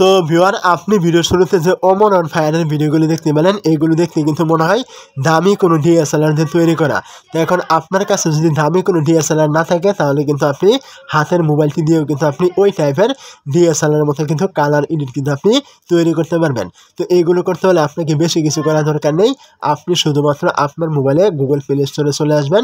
তো ভিওয়ার আপনি ভিডিও শুরুতে যে অমন অন ফায়ারের ভিডিওগুলি দেখতে পেলেন এগুলো দেখতে কিন্তু মনে হয় দামি কোনো ডিএসএলআর দিয়ে তৈরি করা তো এখন আপনার কাছে যদি দামি কোনো ডিএসএলআর না থাকে তাহলে কিন্তু আপনি হাতের মোবাইলটি দিয়েও কিন্তু আপনি ওই টাইপের ডিএসএলআর মতো কিন্তু কালার এডিট কিন্তু আপনি তৈরি করতে পারবেন তো এইগুলো করতে হলে আপনাকে বেশি কিছু করার দরকার নেই আপনি শুধুমাত্র আপনার মোবাইলে গুগল প্লে স্টোরে চলে আসবেন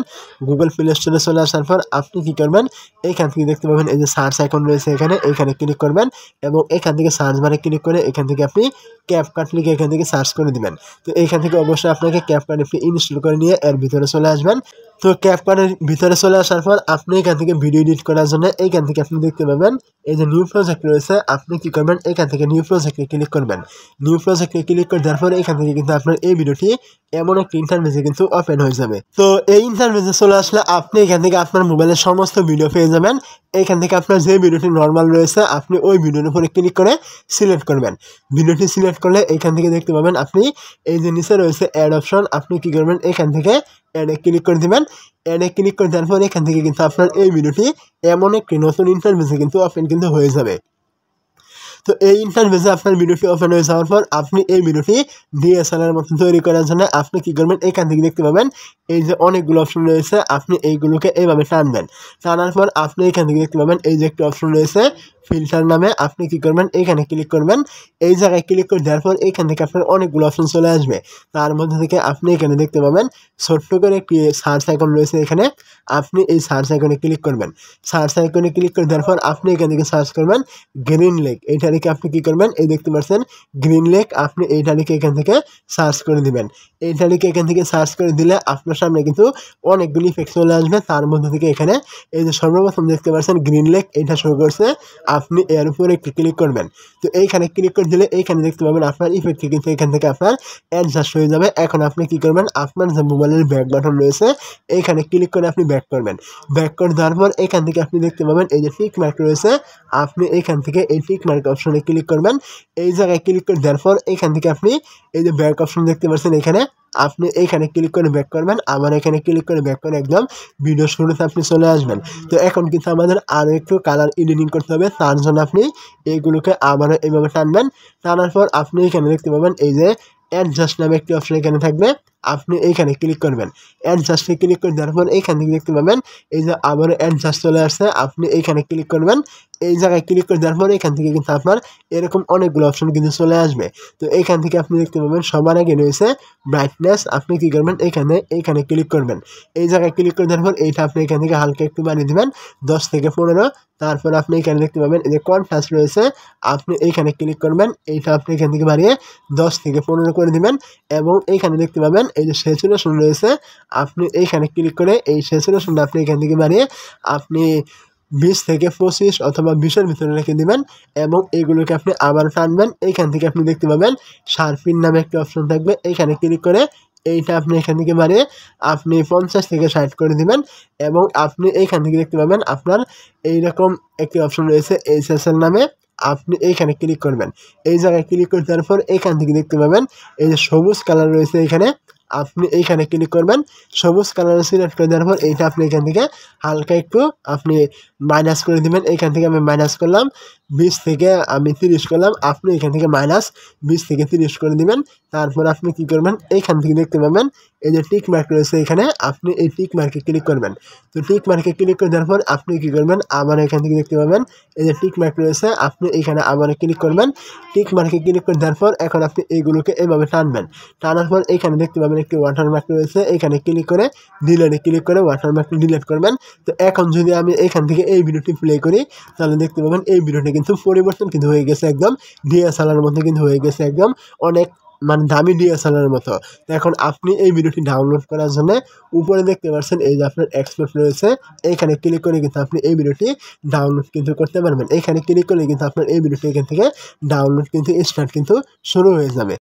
গুগল প্লে স্টোরে চলে আসার পর আপনি কী করবেন এইখান থেকে দেখতে পাবেন এই যে সার্চ এখন রয়েছে এখানে এখানে ক্লিক করবেন এবং এখান থেকে সার্চ বারে ক্লিক করে এখান থেকে আপনি ক্যাপকাট লিখে এখান থেকে সার্চ করে দিবেন তো এখান থেকে অবশ্যই আপনাকে ক্যাপকাট অ্যাপটি ইনস্টল করে নিয়ে এর ভিতরে চলে আসবেন তো কার্ডের ভিতরে চলে আসার পর আপনি এখান থেকে ভিডিও এডিট করার জন্য এইখান থেকে আপনি দেখতে পাবেন এই যে নিউ প্রজেক্ট রয়েছে আপনি কী করবেন এখান থেকে নিউ প্রজেক্টে ক্লিক করবেন নিউ প্রজেক্টে ক্লিক করে দেওয়ার পরে এখান থেকে কিন্তু আপনার এই ভিডিওটি এমন একটি ইন্টারভেজে কিন্তু ওপেন হয়ে যাবে তো এই ইন্টারভেজে চলে আসলে আপনি এখান থেকে আপনার মোবাইলের সমস্ত ভিডিও পেয়ে যাবেন এখান থেকে আপনার যে ভিডিওটি নর্মাল রয়েছে আপনি ওই ভিডিওর উপরে ক্লিক করে সিলেক্ট করবেন ভিডিওটি সিলেক্ট করলে এইখান থেকে দেখতে পাবেন আপনি এই যে রয়েছে অ্যাড অপশন আপনি কী করবেন এখান থেকে অ্যাডে ক্লিক করে দেবেন অ্যাডে ক্লিক করে দেওয়ার পর এখান থেকে কিন্তু আপনার এই ভিডিওটি এমন একটি নতুন ইন্টারভিউসে কিন্তু ওপেন কিন্তু হয়ে যাবে তো এই ইন্টারভেসে আপনার ভিডিওটি ওপেন হয়ে যাওয়ার পর আপনি এই ভিডিওটি ডিএসএলআর মতো তৈরি করার জন্য আপনি কী করবেন এখান থেকে দেখতে পাবেন এই যে অনেকগুলো অপশন রয়েছে আপনি এইগুলোকে এইভাবে টানবেন টানার পর আপনি এখান থেকে দেখতে পাবেন এই যে একটি অপশন রয়েছে ফিল্টার নামে আপনি কি করবেন এখানে ক্লিক করবেন এই জায়গায় ক্লিক করে দেওয়ার পর এখান থেকে আপনার অনেকগুলো অপশন চলে আসবে তার মধ্যে থেকে আপনি এখানে দেখতে পাবেন ছোট্ট করে একটি সার্চ আইকন রয়েছে এখানে আপনি এই সার্চ আইকনে ক্লিক করবেন সার্চ আইকনে ক্লিক করে দেওয়ার পর আপনি এখান থেকে সার্চ করবেন গ্রিন লেক এটা এটাকে আপনি কী করবেন এই দেখতে পাচ্ছেন গ্রিন লেক আপনি এইটাকে এখান থেকে সার্চ করে দিবেন এইটাকে এখান থেকে সার্চ করে দিলে আপনার সামনে কিন্তু অনেকগুলি ফেক্স চলে আসবে তার মধ্যে থেকে এখানে এই যে সর্বপ্রথম দেখতে পাচ্ছেন গ্রিন লেক এটা শো করছে আপনি এর উপরে একটি ক্লিক করবেন তো এইখানে ক্লিক করে দিলে এইখানে দেখতে পাবেন আপনার ইফেক্ট কিন্তু এখান থেকে আপনার অ্যাডজাস্ট হয়ে যাবে এখন আপনি কি করবেন আপনার যে মোবাইলের ব্যাক বাটন রয়েছে এইখানে ক্লিক করে আপনি ব্যাক করবেন ব্যাক করে দেওয়ার পর এখান থেকে আপনি দেখতে পাবেন এই যে ফিক মার্ক রয়েছে আপনি এখান থেকে এই ফিক মার্ক অপশনে ক্লিক করবেন এই জায়গায় ক্লিক করে দেওয়ার পর এখান থেকে আপনি এই যে ব্যাক অপশন দেখতে পাচ্ছেন এখানে আপনি এখানে ক্লিক করে ব্যাক করবেন আবার এখানে ক্লিক করে ব্যাক করে একদম ভিডিও শুরুতে আপনি চলে আসবেন তো এখন কিন্তু আমাদের আরও একটু কালার এডিটিং করতে হবে তার জন্য আপনি এইগুলোকে আবারও এইভাবে টানবেন টানার পর আপনি এখানে দেখতে পাবেন এই যে অ্যাডজাস্ট নামে একটি অপশন এখানে থাকবে আপনি এইখানে ক্লিক করবেন অ্যাড জাস্টে ক্লিক করে দেওয়ার পর এইখান থেকে দেখতে পাবেন এই যে আবারও জাস্ট চলে আসছে আপনি এইখানে ক্লিক করবেন এই জায়গায় ক্লিক করে দেওয়ার পর এখান থেকে কিন্তু আপনার এরকম অনেকগুলো অপশন কিন্তু চলে আসবে তো এইখান থেকে আপনি দেখতে পাবেন সবার আগে রয়েছে ব্রাইটনেস আপনি কী করবেন এখানে এইখানে ক্লিক করবেন এই জায়গায় ক্লিক করে দেওয়ার পর এইটা আপনি এখান থেকে হালকা একটু বানিয়ে দেবেন দশ থেকে পনেরো তারপর আপনি এখানে দেখতে পাবেন যে কনফারেন্স রয়েছে আপনি এইখানে ক্লিক করবেন এইটা আপনি এখান থেকে বাড়িয়ে দশ থেকে পনেরো করে দেবেন এবং এইখানে দেখতে পাবেন এই যে স্যাচুরেশন রয়েছে আপনি এইখানে ক্লিক করে এই স্যাচুরেশনটা আপনি এখান থেকে বানিয়ে আপনি বিশ থেকে পঁচিশ অথবা বিশের ভিতরে রেখে দেবেন এবং এগুলোকে আপনি আবার টানবেন এইখান থেকে আপনি দেখতে পাবেন সার্ফিন নামে একটি অপশন থাকবে এইখানে ক্লিক করে এইটা আপনি এখান থেকে বাড়িয়ে আপনি পঞ্চাশ থেকে ষাট করে দিবেন এবং আপনি এইখান থেকে দেখতে পাবেন আপনার এইরকম একটি অপশন রয়েছে এই সেশন নামে আপনি এইখানে ক্লিক করবেন এই জায়গায় ক্লিক করে দেওয়ার পর এইখান থেকে দেখতে পাবেন এই যে সবুজ কালার রয়েছে এখানে আপনি এইখানে ক্লিক করবেন সবুজ কালারের সিলেক্ট করে দেওয়ার পর এইটা আপনি এখান থেকে হালকা একটু আপনি মাইনাস করে দিবেন এখান থেকে আমি মাইনাস করলাম বিশ থেকে আমি তিরিশ করলাম আপনি এখান থেকে মাইনাস বিশ থেকে তিরিশ করে দিবেন তারপর আপনি কি করবেন এইখান থেকে দেখতে পাবেন এই যে টিক মার্ক রয়েছে এখানে আপনি এই টিক মার্কে ক্লিক করবেন তো টিক মার্কে ক্লিক করে দেওয়ার পর আপনি কি করবেন আবার এখান থেকে দেখতে পাবেন এই যে টিক মার্ক রয়েছে আপনি এখানে আবার ক্লিক করবেন টিক মার্কে ক্লিক করে দেওয়ার পর এখন আপনি এইগুলোকে এভাবে টানবেন টানার পর এখানে দেখতে পাবেন একটি ওয়াটারমার্ক রয়েছে এখানে ক্লিক করে ডিলেটে ক্লিক করে ওয়াটারমার্কটি ডিলেট করবেন তো এখন যদি আমি এখান থেকে এই ভিডিওটি প্লে করি তাহলে দেখতে পাবেন এই ভিডিওটি কিন্তু পরিবর্তন কিন্তু হয়ে গেছে একদম ডিএসএলআর মধ্যে কিন্তু হয়ে গেছে একদম অনেক মানে দামি ডিএসএলআর মতো এখন আপনি এই ভিডিওটি ডাউনলোড করার জন্য উপরে দেখতে পাচ্ছেন এই যে আপনার এক্সপোর্ট রয়েছে এখানে ক্লিক করে কিন্তু আপনি এই ভিডিওটি ডাউনলোড কিন্তু করতে পারবেন এখানে ক্লিক করলে কিন্তু আপনার এই ভিডিওটি এখান থেকে ডাউনলোড কিন্তু স্টার্ট কিন্তু শুরু হয়ে যাবে